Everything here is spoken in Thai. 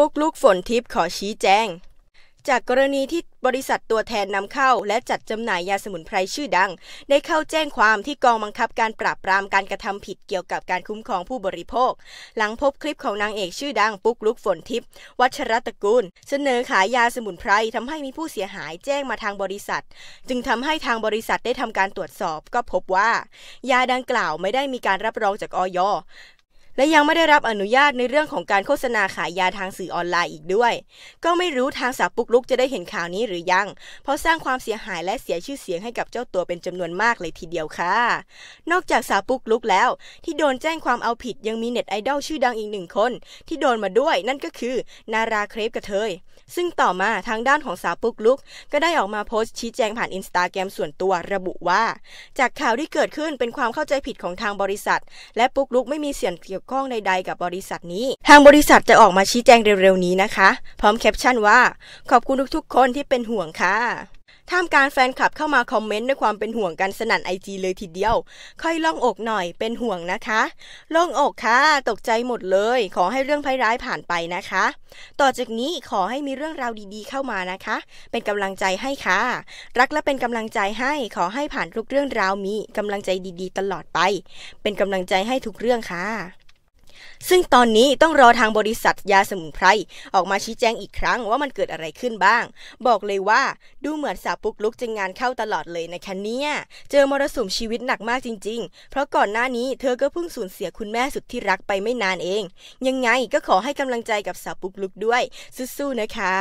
ปุ๊กลุกฝนทิพย์ขอชี้แจงจากกรณีที่บริษัทตัวแทนนำเข้า และจัดจำหน่ายยาสมุนไพรชื่อดัง ได้เข้าแจ้งความที่กองบังคับการปราบปรามการกระทำผิดเกี่ยวกับการคุ้มครองผู้บริโภค หลังพบคลิปของนางเอกชื่อดังปุ๊ก ลุกฝนทิพย์วัชรตะกูลเสนอขายยาสมุนไพรทำให้มีผู้เสียหายแจ้งมาทางบริษัท จึงทำให้ทางบริษัทได้ทำการตรวจสอบก็พบว่า ยาดังกล่าวไม่ได้มีการรับรองจากอยและยังไม่ได้รับอนุญาตในเรื่องของการโฆษณาขายยาทางสื่อออนไลน์อีกด้วย ก็ไม่รู้ทางสาวปุกลุกจะได้เห็นข่าวนี้หรือยัง เพราะสร้างความเสียหายและเสียชื่อเสียงให้กับเจ้าตัวเป็นจำนวนมากเลยทีเดียวค่ะ นอกจากสาวปุกลุกแล้ว ที่โดนแจ้งความเอาผิดยังมีเน็ตไอดอลชื่อดังอีกหนึ่งคน ที่โดนมาด้วยนั่นก็คือ นาราเครปกระเทย ซึ่งต่อมาทางด้านของสาวปุกลุกก็ได้ออกมาโพสต์ชี้แจงผ่านอินสตาแกรมส่วนตัวระบุว่า จากข่าวที่เกิดขึ้นเป็นความเข้าใจผิดของทางบริษัท และปุกลุกไม่มีเสียงเกี่ยวข้องใดๆกับบริษัทนี้ ทางบริษัทจะออกมาชี้แจงเร็วๆนี้นะคะ พร้อมแคปชั่นว่า ขอบคุณทุกๆ คนที่เป็นห่วงค่ะ ท่ามกลางแฟนคลับเข้ามาคอมเมนต์ด้วยความเป็นห่วงกันสนั่นไอจีเลยทีเดียว ค่อยล่องอกหน่อยเป็นห่วงนะคะ ล่องอกค่ะ ตกใจหมดเลย ขอให้เรื่องภัยร้ายผ่านไปนะคะ ต่อจากนี้ขอให้มีเรื่องราวดี ๆ เข้ามานะคะ เป็นกำลังใจให้ค่ะ รักและเป็นกำลังใจให้ ขอให้ผ่านทุกเรื่องราวมีกำลังใจดี ๆ ตลอดไป เป็นกำลังใจให้ทุกเรื่องค่ะซึ่งตอนนี้ต้องรอทางบริษัทยาสมุนไพรออกมาชี้แจงอีกครั้งว่ามันเกิดอะไรขึ้นบ้าง บอกเลยว่าดูเหมือนสาวปุกลุกจะงานเข้าตลอดเลยนะคะเนี่ยเจอมรสุมชีวิตหนักมากจริงๆ เพราะก่อนหน้านี้เธอก็เพิ่งสูญเสียคุณแม่สุดที่รักไปไม่นานเอง ยังไงก็ขอให้กำลังใจกับสาวปุกลุกด้วยสู้ๆนะคะ